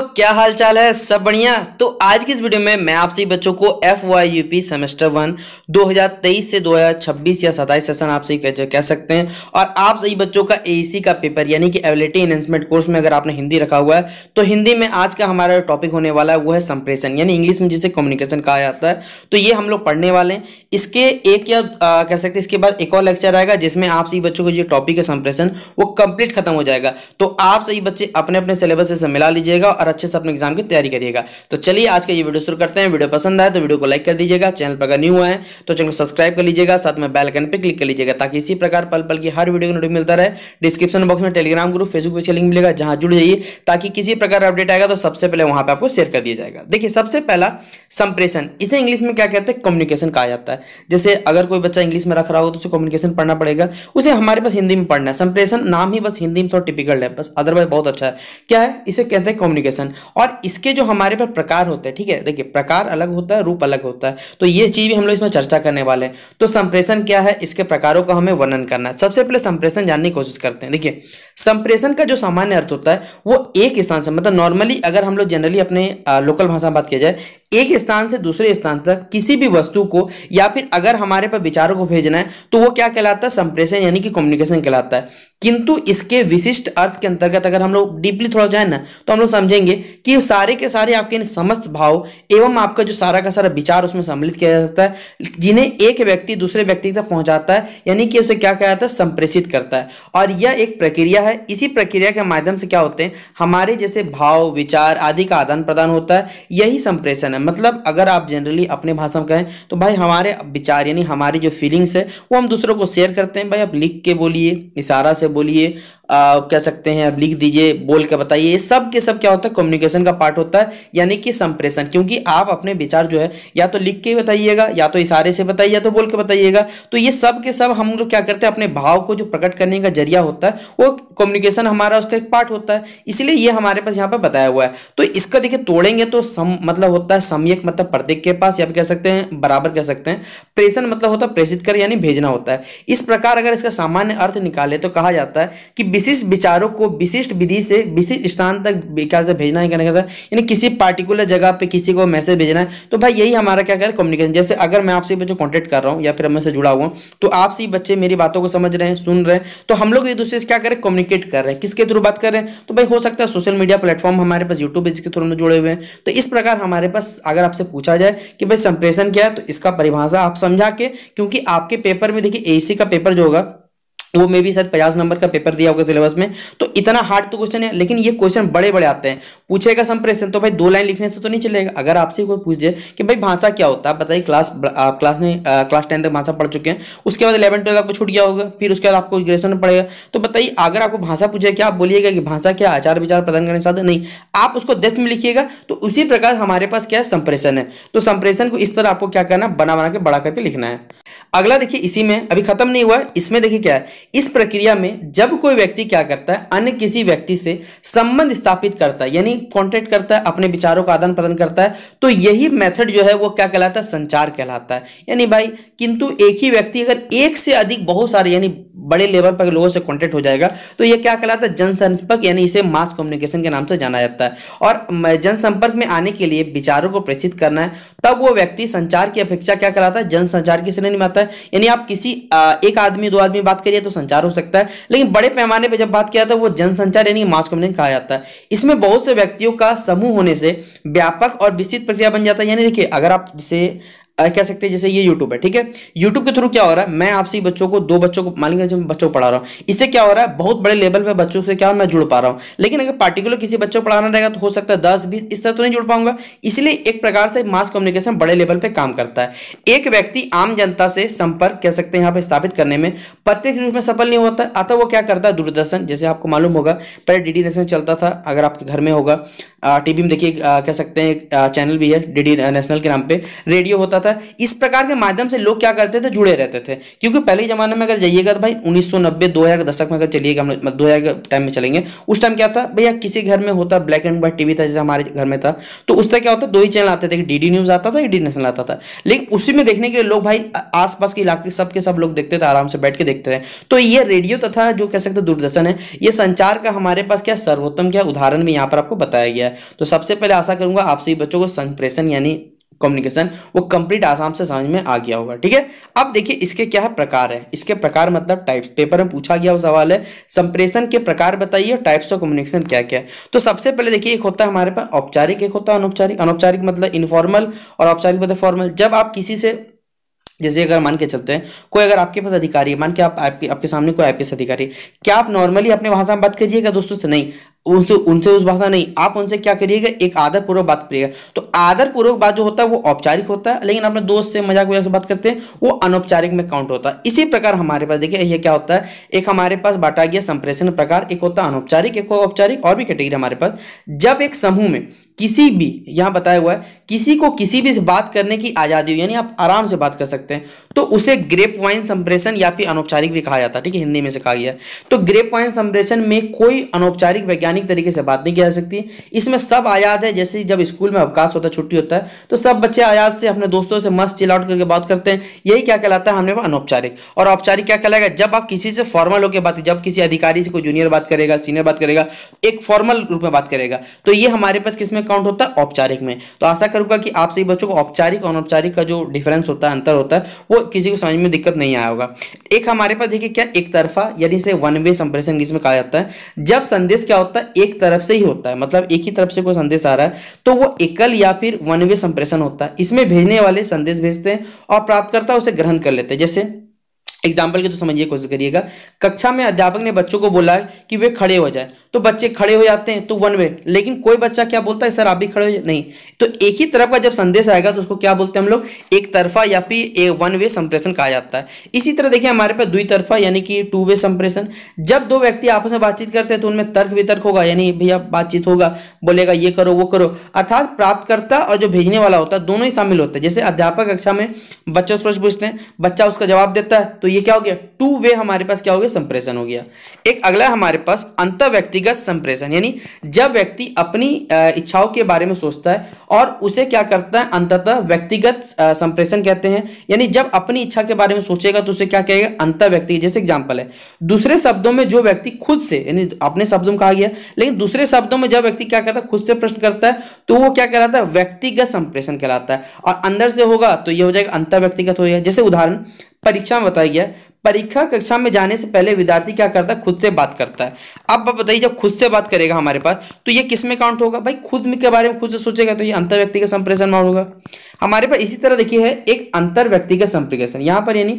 दोस्तों क्या हाल चाल है सब बढ़िया तो आज की इस वीडियो में मैं आपसे बच्चों को F Y U P semester one 2023 से 2026 या 27 सेशन आप सही कह सकते हैं और आप सही बच्चों का ए e का पेपर यानी कि एबिलिटी एनहेंसमेंट कोर्स में अगर आपने हिंदी रखा हुआ है तो हिंदी में आज का हमारा टॉपिक होने वाला है वो है संप्रेषण यानी इंग्लिश में जिसे कम्युनिकेशन कहा जाता है तो ये हम लोग पढ़ने वाले हैं इसके एक या आ, कह सकते हैं इसके बाद एक और लेक्चर आएगा जिसमें आप सही बच्चों को जो टॉपिक है संप्रेषण वो कंप्लीट खत्म हो जाएगा तो आप सही बच्चे अपने अपने सिलेबस से मिला लीजिएगा और अच्छे से अपने एग्जाम की तैयारी करिएगा तो चलिए आज का ये वीडियो शुरू करते हैं वीडियो पसंद आए तो वीडियो को लाइक कर दीजिएगा चैनल पर अगर न्यू है तो चैनल को सब्सक्राइब कर लीजिएगा साथ में बेलकन पर क्लिक कर लीजिएगा ताकि इसी प्रकार पल पल की हर वीडियो को नोटिफिक मिलता रहे डिस्क्रिप्शन बॉक्स में टेलीग्राम ग्रुप फेसबुक पर लिंक मिलेगा जहां जुड़ जाइए ताकि किसी प्रकार अपडेट आएगा तो सबसे पहले वहां पर आपको शेयर कर दिया जाएगा देखिए सबसे पहला संप्रेषण इसे इंग्लिश में क्या कहते हैं कम्युनिकेशन कहा जाता है जैसे अगर कोई बच्चा इंग्लिश में रख रहा हो तो उसे कम्युनिकेशन पढ़ना पड़ेगा उसे हमारे पास हिंदी में पढ़ना है संप्रेषण नाम ही बस हिंदी में थोड़ा टिपिकल है बस अदरवाइज बहुत अच्छा है क्या है इसे कहते हैं कम्युनिकेशन एप्लीकेशन और इसके जो हमारे पर प्रकार होते हैं ठीक है देखिए प्रकार अलग होता है रूप अलग होता है तो ये चीज़ भी हम लोग इसमें चर्चा करने वाले हैं तो संप्रेषण क्या है इसके प्रकारों का हमें वर्णन करना है सबसे पहले संप्रेषण जानने की कोशिश करते हैं देखिए संप्रेषण का जो सामान्य अर्थ होता है वो एक स्थान से मतलब नॉर्मली अगर हम लोग जनरली अपने लोकल भाषा में बात किया जाए एक स्थान से दूसरे स्थान तक किसी भी वस्तु को या फिर अगर हमारे पर विचारों को भेजना है तो वो क्या कहलाता है संप्रेषण यानी कि कम्युनिकेशन कहलाता है किंतु इसके विशिष्ट अर्थ के अंतर्गत अगर हम लोग डीपली थोड़ा जाए ना तो हम लोग समझेंगे कि सारे के सारे आपके समस्त भाव एवं आपका जो सारा का सारा विचार उसमें सम्मिलित किया जा सकता है जिन्हें एक व्यक्ति दूसरे व्यक्ति तक पहुंचाता है यानी कि उसे क्या कहता है संप्रेषित करता है और यह एक प्रक्रिया है है इसी प्रक्रिया के माध्यम से क्या होते हैं हमारे जैसे भाव विचार आदि का आदान प्रदान होता है यही संप्रेषण है मतलब अगर आप जनरली अपने भाषा में कहें तो भाई हमारे विचार यानी हमारी जो फीलिंग्स है वो हम दूसरों को शेयर करते हैं भाई आप लिख के बोलिए इशारा से बोलिए कह सकते हैं अब लिख दीजिए बोल के बताइए ये सब के सब क्या होता है कम्युनिकेशन का पार्ट होता है यानी कि संप्रेषण क्योंकि आप अपने विचार जो है या तो लिख के बताइएगा या तो इशारे से बताइए या तो बोल के बताइएगा तो ये सब के सब हम लोग क्या करते हैं अपने भाव को जो प्रकट करने का जरिया होता है वो कम्युनिकेशन हमारा उसका एक पार्ट होता है इसलिए ये हमारे पास यहाँ पर बताया हुआ है तो इसका देखिए तोड़ेंगे तो सम मतलब होता है सम्यक मतलब प्रत्येक के पास या कह सकते हैं बराबर कह सकते हैं प्रेषण मतलब होता है प्रेषित कर यानी भेजना होता है इस प्रकार अगर इसका सामान्य अर्थ निकाले तो कहा जाता है कि विशिष्ट विचारों को विशिष्ट विधि से विशिष्ट स्थान तक क्या से भेजना है क्या यानी किसी पार्टिकुलर जगह पे किसी को मैसेज भेजना है तो भाई यही हमारा क्या कर कम्युनिकेशन जैसे अगर मैं आपसे बच्चों कॉन्टेक्ट कर रहा हूँ या फिर मैं से जुड़ा हुआ तो आपसे बच्चे मेरी बातों को समझ रहे हैं सुन रहे हैं तो हम लोग एक दूसरे से क्या करें कम्युनिकेट कर रहे हैं किसके थ्रू बात कर रहे हैं तो भाई हो सकता है सोशल मीडिया प्लेटफॉर्म हमारे पास यूट्यूब इसके थ्रू में जुड़े हुए हैं तो इस प्रकार हमारे पास अगर आपसे पूछा जाए कि भाई संप्रेषण क्या है तो इसका परिभाषा आप समझा के क्योंकि आपके पेपर में देखिए एसी का पेपर जो होगा वो मे भी शायद पचास नंबर का पेपर दिया होगा सिलेबस में तो इतना हार्ड तो क्वेश्चन है लेकिन ये क्वेश्चन बड़े बड़े आते हैं पूछेगा संप्रेषण तो भाई दो लाइन लिखने से तो नहीं चलेगा अगर आपसे कोई पूछ जाए कि भाई भाषा क्या होता है बताइए क्लास आप क्लास में क्लास टेन तक भाषा पढ़ चुके हैं उसके बाद इलेवन ट्वेल्थ आपको छूट गया होगा फिर उसके बाद आपको ग्रेजुएशन पड़ेगा तो बताइए अगर आपको भाषा पूछे क्या आप बोलिएगा कि भाषा क्या आचार विचार प्रदान करने साधन नहीं आप उसको डेथ में लिखिएगा तो उसी प्रकार हमारे पास क्या है संप्रेषण है तो संप्रेषण को इस तरह आपको क्या करना बना बना के बड़ा करके लिखना है अगला देखिए इसी में अभी खत्म नहीं हुआ है इसमें देखिए क्या है इस प्रक्रिया में जब कोई व्यक्ति क्या करता है अन्य किसी व्यक्ति से संबंध स्थापित करता है यानी कॉन्टेक्ट करता है अपने विचारों का आदान प्रदान करता है तो यही मेथड जो है वो क्या कहलाता है संचार कहलाता है यानी भाई किंतु एक ही व्यक्ति अगर एक से अधिक बहुत सारे यानी बड़े लेवल पर लोगों से कॉन्टेक्ट हो जाएगा तो यह क्या कहलाता है जनसंपर्क यानी इसे मास कम्युनिकेशन के नाम से जाना जाता है और जनसंपर्क में आने के लिए विचारों को प्रेषित करना है तब वो व्यक्ति संचार की अपेक्षा क्या कहलाता है जनसंचार की श्रेणी में आता है यानी आप किसी एक आदमी दो आदमी बात करिए तो संचार हो सकता है लेकिन बड़े पैमाने पर जब बात किया जाता है वो जनसंचार यानी मास कम्युनिकेशन कहा जाता है इसमें बहुत से व्यक्तियों का समूह होने से व्यापक और विस्तृत प्रक्रिया बन जाता है यानी देखिए अगर आप जिसे कह सकते हैं जैसे ये YouTube है ठीक है YouTube के थ्रू क्या हो रहा है मैं आपसे बच्चों को दो बच्चों को मान लीजिए बच्चों को पढ़ा रहा हूँ इससे क्या हो रहा है बहुत बड़े लेवल पे बच्चों से क्या मैं जुड़ पा रहा हूँ लेकिन अगर पार्टिकुलर किसी बच्चों को पढ़ाना रहेगा तो हो सकता है दस बीस इस तरह तो नहीं जुड़ पाऊंगा इसलिए एक प्रकार से मास कम्युनिकेशन बड़े लेवल पर काम करता है एक व्यक्ति आम जनता से संपर्क कह सकते हैं यहाँ पर स्थापित करने में प्रत्येक रूप में सफल नहीं होता अतः वो क्या करता है दूरदर्शन जैसे आपको मालूम होगा पहले डी नेशनल चलता था अगर आपके घर में होगा टीवी में देखिए कह सकते हैं चैनल भी है डीडी नेशनल के नाम पे रेडियो होता था इस प्रकार के माध्यम से लोग क्या करते थे जुड़े रहते थे क्योंकि पहले जमाने में अगर जाइएगा तो भाई 1990 2000 के दशक में अगर चलिएगा हम मतलब दो हजार के टाइम में चलेंगे उस टाइम क्या था भैया किसी घर में होता ब्लैक एंड व्हाइट टीवी था जैसे हमारे घर में था तो उसका क्या होता दो ही चैनल आते थे डी न्यूज आता था डी नेशनल आता था लेकिन उसी में देखने के लिए लोग भाई आसपास के इलाके सबके सब लोग देखते थे आराम से बैठ के देखते थे तो ये रेडियो तथा जो कह सकते दूरदर्शन है ये संचार का हमारे पास क्या सर्वोत्तम क्या उदाहरण में यहाँ पर आपको बताया गया है तो सबसे पहले आशा करूंगा आप सभी बच्चों को संप्रेषण यानी कम्युनिकेशन वो कंप्लीट आसाम से समझ में आ गया होगा ठीक है अब देखिए इसके क्या है प्रकार है इसके प्रकार मतलब टाइप पेपर में पूछा गया वो सवाल है संप्रेषण के प्रकार बताइए टाइप्स ऑफ कम्युनिकेशन क्या क्या है तो सबसे पहले देखिए एक होता है हमारे पास औपचारिक एक होता है अनौपचारिक अनौपचारिक मतलब इनफॉर्मल और औपचारिक मतलब फॉर्मल जब आप किसी से जैसे अगर मान के चलते हैं कोई अगर आपके पास अधिकारी है मान के आप आपके आपके सामने कोई आईपीएस अधिकारी क्या आप नॉर्मली अपने भाषा में बात करिएगा दोस्तों से नहीं उनसे उनसे उस भाषा नहीं आप उनसे क्या करिएगा एक आदर पूर्वक बात करिएगा तो आदर पूर्वक बात जो होता है वो औपचारिक होता है लेकिन अपने दोस्त से मजाक वजह से बात करते हैं वो अनौपचारिक में काउंट होता है इसी प्रकार हमारे पास देखिए ये क्या होता है एक हमारे पास बांटा गया संप्रेषण प्रकार एक होता है अनौपचारिक एक औपचारिक और भी कैटेगरी हमारे पास जब एक समूह में किसी भी यहां बताया हुआ है किसी को किसी भी से बात करने की आज़ादी यानी आप आराम से बात कर सकते हैं तो उसे ग्रेप वाइन संप्रेषण या फिर अनौपचारिक भी कहा जाता है ठीक है हिंदी में से कहा गया तो ग्रेप वाइन संप्रेषण में कोई अनौपचारिक वैज्ञानिक वैज्ञानिक तरीके से बात नहीं की जा सकती इसमें सब आयात है जैसे जब स्कूल में अवकाश होता है छुट्टी होता है तो सब बच्चे आयात से अपने दोस्तों से मस्त चिल आउट करके बात करते हैं यही क्या कहलाता है हमने अनौपचारिक और औपचारिक क्या कहलाएगा जब आप किसी से फॉर्मल होकर बात जब किसी अधिकारी से कोई जूनियर बात करेगा सीनियर बात करेगा एक फॉर्मल रूप में बात करेगा तो ये हमारे पास किसमें काउंट होता है औपचारिक में तो आशा करूंगा कि आप सभी बच्चों को औपचारिक और अनौपचारिक का जो डिफरेंस होता है अंतर होता है वो किसी को समझ में दिक्कत नहीं आया होगा एक हमारे पास देखिए क्या एक तरफा यानी इसे वन वे संप्रेषण जिसमें कहा जाता है जब संदेश क्या होता है का मतलब एक तरफ से ही होता है मतलब एक ही तरफ से कोई संदेश आ रहा है तो वो एकल या फिर वन वे संप्रेषण होता है इसमें भेजने वाले संदेश भेजते हैं और प्राप्तकर्ता उसे ग्रहण कर लेते हैं जैसे एग्जाम्पल के तो समझिए कोशिश करिएगा कक्षा में अध्यापक ने बच्चों को बोला है कि वे खड़े हो जाए तो बच्चे खड़े हो जाते हैं तो वन वे लेकिन कोई बच्चा क्या बोलता है सर आप भी खड़े हो नहीं तो एक ही तरफ का जब संदेश आएगा तो उसको क्या बोलते हैं हम लोग एक तरफा या फिर वन वे संप्रेषण कहा जाता है इसी तरह देखिए हमारे पास दुई तरफा यानी कि टू वे संप्रेषण जब दो व्यक्ति आपस में बातचीत करते हैं तो उनमें तर्क वितर्क होगा यानी भैया बातचीत होगा बोलेगा ये करो वो करो अर्थात प्राप्तकर्ता और जो भेजने वाला होता है दोनों ही शामिल होते हैं जैसे अध्यापक कक्षा में बच्चों से पूछते हैं बच्चा उसका जवाब देता है तो तो ये क्या हो गया टू वे हमारे पास क्या हो गया संप्रेषण हो गया एक अगला हमारे पास अंत व्यक्तिगत संप्रेषण यानी जब व्यक्ति अपनी इच्छाओं के बारे में सोचता है और उसे क्या करता है अंततः व्यक्तिगत संप्रेषण कहते हैं यानी जब अपनी इच्छा के बारे में सोचेगा तो उसे क्या कहेगा अंत व्यक्ति जैसे एग्जाम्पल है दूसरे शब्दों में जो व्यक्ति खुद से यानी अपने शब्दों में कहा गया लेकिन दूसरे शब्दों में जब व्यक्ति क्या करता है खुद से प्रश्न करता है तो वो क्या कहलाता है व्यक्तिगत संप्रेषण कहलाता है और अंदर से होगा तो यह हो जाएगा अंत व्यक्तिगत हो जाएगा जैसे उदाहरण परीक्षा में बताया गया परीक्षा कक्षा में जाने से पहले विद्यार्थी क्या करता है खुद से बात करता है अब आप बताइए जब खुद से बात करेगा हमारे पास तो ये किस में काउंट होगा भाई खुद के बारे में खुद से सोचेगा तो ये अंतर व्यक्ति का संप्रेषण मान होगा हमारे पास इसी तरह देखिए है एक अंतर व्यक्ति का संप्रेषण यहाँ पर यानी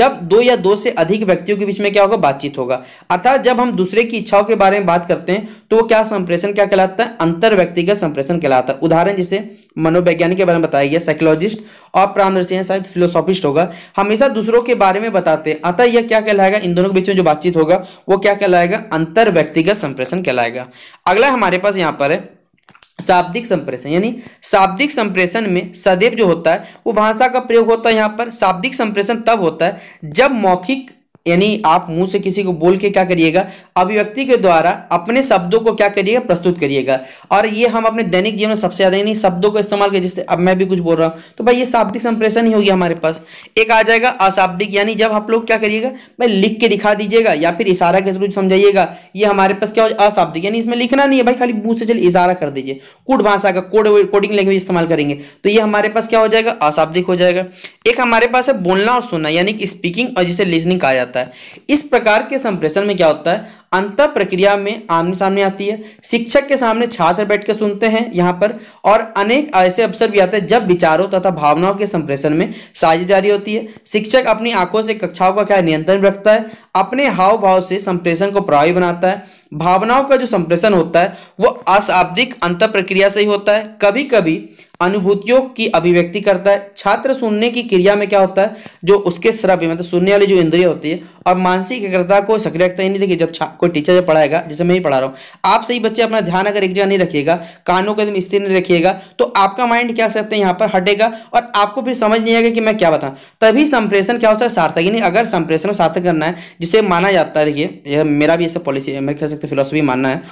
जब दो या दो से अधिक व्यक्तियों के बीच में क्या होगा बातचीत होगा अर्थात जब हम दूसरे की इच्छाओं के बारे में बात करते हैं तो वो क्या संप्रेषण क्या कहलाता है अंतर व्यक्ति का संप्रेषण कहलाता है उदाहरण जैसे मनोवैज्ञानिक के बारे में बताया गया साइकोलॉजिस्ट और प्रामदर्शी हैं शायद फिलोसॉफिस्ट होगा हमेशा दूसरों के बारे में बताते हैं अतः यह क्या कहलाएगा इन दोनों के बीच में जो बातचीत होगा वो क्या कहलाएगा अंतर व्यक्तिगत संप्रेषण कहलाएगा अगला हमारे पास यहाँ पर है शाब्दिक संप्रेषण यानी शाब्दिक संप्रेषण में सदैव जो होता है वो भाषा का प्रयोग होता है यहाँ पर शाब्दिक संप्रेषण तब होता है जब मौखिक यानी आप मुंह से किसी को बोल के क्या करिएगा अभिव्यक्ति के द्वारा अपने शब्दों को क्या करिएगा प्रस्तुत करिएगा और ये हम अपने दैनिक जीवन में सबसे ज़्यादा यानी शब्दों का इस्तेमाल करिए जिससे अब मैं भी कुछ बोल रहा हूँ तो भाई ये शाब्दिक संप्रेषण ही होगी हमारे पास एक आ जाएगा अशाब्दिक यानी जब आप लोग क्या करिएगा भाई लिख के दिखा दीजिएगा या फिर इशारा के थ्रू समझाइएगा ये हमारे पास क्या हो अशाब्दिक यानी इसमें लिखना नहीं है भाई खाली मुंह से चल इशारा कर दीजिए कूट भाषा का कोड कोडिंग लैंग्वेज इस्तेमाल करेंगे तो ये हमारे पास क्या हो जाएगा अशाब्दिक हो जाएगा एक हमारे पास है बोलना और सुनना यानी कि स्पीकिंग और जिसे लिसनिंग कहा जाता है जाता है इस प्रकार के संप्रेषण में क्या होता है अंत प्रक्रिया में आमने सामने आती है शिक्षक के सामने छात्र बैठ कर सुनते हैं यहाँ पर और अनेक ऐसे अवसर भी आते हैं जब विचारों तथा भावनाओं के संप्रेषण में साझेदारी होती है शिक्षक अपनी आंखों से कक्षाओं का क्या नियंत्रण रखता है अपने हाव भाव से संप्रेषण को प्रभावी बनाता है भावनाओं का जो संप्रेषण होता है वो अशाब्दिक अंत प्रक्रिया से ही होता है कभी कभी अनुभूतियों की अभिव्यक्ति करता है छात्र सुनने की क्रिया में क्या होता है जो उसके श्रव्य मतलब सुनने वाली जो इंद्रिय होती है और मानसिक एग्रता को सक्रिय रखता ही नहीं देखिए जब कोई टीचर जब पढ़ाएगा जैसे मैं ही पढ़ा रहा हूँ आप सही बच्चे अपना ध्यान अगर एक जगह नहीं रखिएगा कानों को एकदम स्थिर नहीं रखिएगा तो आपका माइंड क्या सकते हैं यहाँ पर हटेगा और आपको फिर समझ नहीं आएगा कि मैं क्या बताऊँ तभी संप्रेषण क्या होता है सार्थक यानी अगर संप्रेषण सार्थक करना है जिसे माना जाता है देखिए मेरा भी ऐसा पॉलिसी है मैं कह सकते फिलोसफी मानना है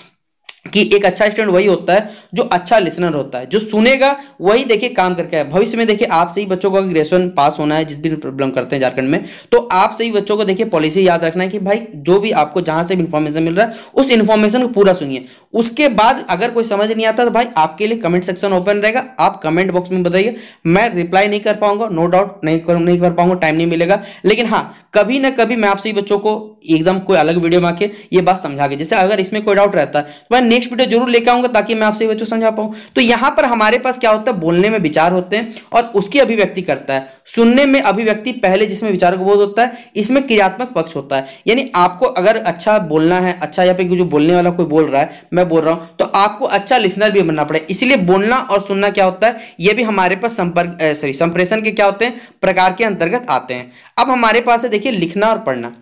कि एक अच्छा स्टूडेंट वही होता है जो अच्छा लिसनर होता है जो सुनेगा वही देखिए काम करके आए भविष्य में देखिए आपसे ही बच्चों को ग्रेजुएशन पास होना है जिस भी प्रॉब्लम करते हैं झारखंड में तो आपसे ही बच्चों को देखिए पॉलिसी याद रखना है कि भाई जो भी आपको जहां से भी इन्फॉर्मेशन मिल रहा है उस इन्फॉर्मेशन को पूरा सुनिए उसके बाद अगर कोई समझ नहीं आता तो भाई आपके लिए कमेंट सेक्शन ओपन रहेगा आप कमेंट बॉक्स में बताइए मैं रिप्लाई नहीं कर पाऊंगा नो डाउट नहीं कर नहीं कर पाऊंगा टाइम नहीं मिलेगा लेकिन हाँ कभी ना कभी मैं आपसे बच्चों को एकदम कोई अलग वीडियो में आके ये बात समझा के जैसे अगर इसमें कोई डाउट रहता है तो मैं नेक्स्ट वीडियो जरूर लेकर आऊंगा ताकि मैं आपसे बच्चों समझा पाऊं तो यहां पर हमारे पास क्या होता है बोलने में विचार होते हैं और उसकी अभिव्यक्ति करता है सुनने में अभिव्यक्ति पहले जिसमें विचार को बोध होता है इसमें क्रियात्मक पक्ष होता है यानी आपको अगर अच्छा बोलना है अच्छा या फिर जो बोलने वाला कोई बोल रहा है मैं बोल रहा हूं तो आपको अच्छा लिसनर भी बनना पड़े इसलिए बोलना और सुनना क्या होता है यह भी हमारे पास संपर्क सॉरी संप्रेषण के क्या होते हैं प्रकार के अंतर्गत आते हैं अब हमारे पास है देखिए लिखना और पढ़ना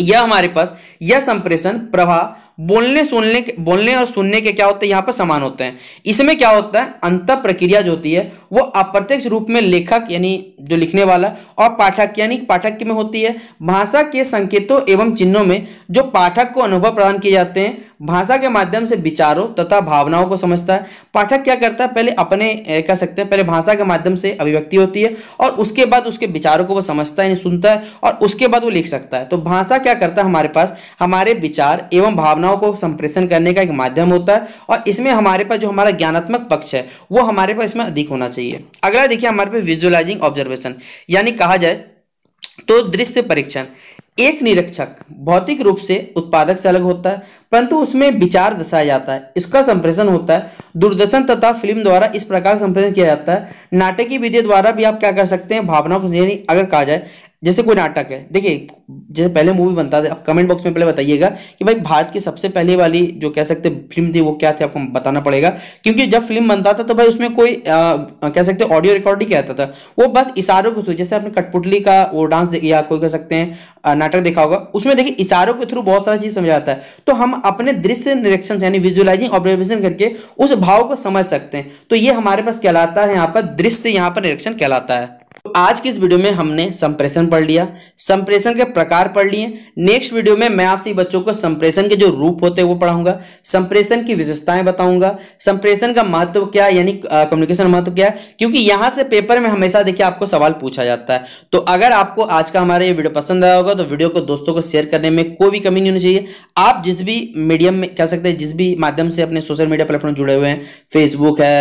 यह हमारे पास यह संप्रेषण प्रभा बोलने सुनने बोलने और सुनने के क्या होते हैं यहाँ पर समान होते हैं इसमें क्या होता है अंत प्रक्रिया जो होती है वो अप्रत्यक्ष रूप में लेखक यानी जो लिखने वाला और पाठक यानी पाठक में होती है भाषा के संकेतों एवं चिन्हों में जो पाठक को अनुभव प्रदान किए जाते हैं भाषा के माध्यम से विचारों तथा भावनाओं को समझता है पाठक क्या करता है पहले अपने कह सकते हैं पहले भाषा के माध्यम से अभिव्यक्ति होती है और उसके बाद उसके विचारों को वो समझता है सुनता है और उसके बाद वो लिख सकता है तो भाषा क्या करता है हमारे पास हमारे विचार एवं भावनाओं को संप्रेषण करने का एक माध्यम होता है और इसमें हमारे पास जो हमारा ज्ञानात्मक पक्ष है वो हमारे पास इसमें अधिक होना चाहिए अगला देखिए हमारे पास विजुअलाइजिंग ऑब्जर्वेशन यानी कहा जाए तो दृश्य परीक्षण एक निरीक्षक भौतिक रूप से उत्पादक से अलग होता है परंतु उसमें विचार दर्शाया जाता है इसका संप्रेषण होता है दूरदर्शन तथा फिल्म द्वारा इस प्रकार संप्रेषण किया जाता है नाटकीय विधि द्वारा भी आप क्या कर सकते हैं भावनाओं को अगर कहा जाए जैसे कोई नाटक है देखिए जैसे पहले मूवी बनता था आप कमेंट बॉक्स में पहले बताइएगा कि भाई भारत की सबसे पहले वाली जो कह सकते फिल्म थी वो क्या थी आपको बताना पड़ेगा क्योंकि जब फिल्म बनता था तो भाई उसमें कोई आ, कह सकते ऑडियो रिकॉर्डिंग क्या कहता था वो बस इशारों के थ्रू जैसे आपने कटपुटली का वो डांस या कोई कह सकते हैं नाटक देखा होगा उसमें देखिए इशारों के थ्रू बहुत सारा चीज़ आता है तो हम अपने दृश्य निरीक्षण यानी विजुअलाइजिंग ऑब्जर्वेशन करके उस भाव को समझ सकते हैं तो ये हमारे पास कहलाता है यहाँ पर दृश्य यहाँ पर निरीक्षण कहलाता है आज की इस वीडियो में हमने संप्रेषण पढ़ लिया संप्रेषण के प्रकार पढ़ लिए नेक्स्ट वीडियो में मैं आपसे बच्चों को संप्रेषण के जो रूप होते हैं वो पढ़ाऊंगा संप्रेषण की विशेषताएं बताऊंगा संप्रेषण का महत्व क्या यानी कम्युनिकेशन महत्व क्या है क्योंकि यहां से पेपर में हमेशा देखिए आपको सवाल पूछा जाता है तो अगर आपको आज का हमारा ये वीडियो पसंद आया होगा तो वीडियो को दोस्तों को शेयर करने में कोई भी कमी नहीं होनी चाहिए आप जिस भी मीडियम में कह सकते हैं जिस भी माध्यम से अपने सोशल मीडिया प्लेटफॉर्म जुड़े हुए हैं फेसबुक है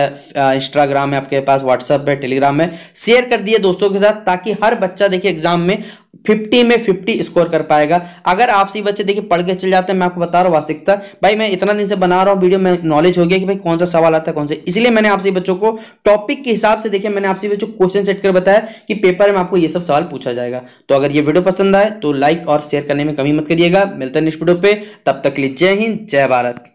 इंस्टाग्राम है आपके पास व्हाट्सअप है टेलीग्राम है शेयर कर दिए दोस्तों दोस्तों के साथ ताकि हर बच्चा देखिए एग्जाम में 50 में 50 स्कोर कर पाएगा अगर आपसी बच्चे देखिए पढ़ के चल जाते हैं मैं आपको बता रहा हूँ वास्तविकता भाई मैं इतना दिन से बना रहा हूँ वीडियो में नॉलेज हो गया कि भाई कौन सा सवाल आता है कौन सा इसलिए मैंने आपसे बच्चों को टॉपिक के हिसाब से देखिए मैंने आपसे बच्चों को क्वेश्चन सेट कर बताया कि पेपर में आपको ये सब सवाल पूछा जाएगा तो अगर ये वीडियो पसंद आए तो लाइक और शेयर करने में कमी मत करिएगा मिलता है नेक्स्ट वीडियो पे तब तक लिए जय हिंद जय भारत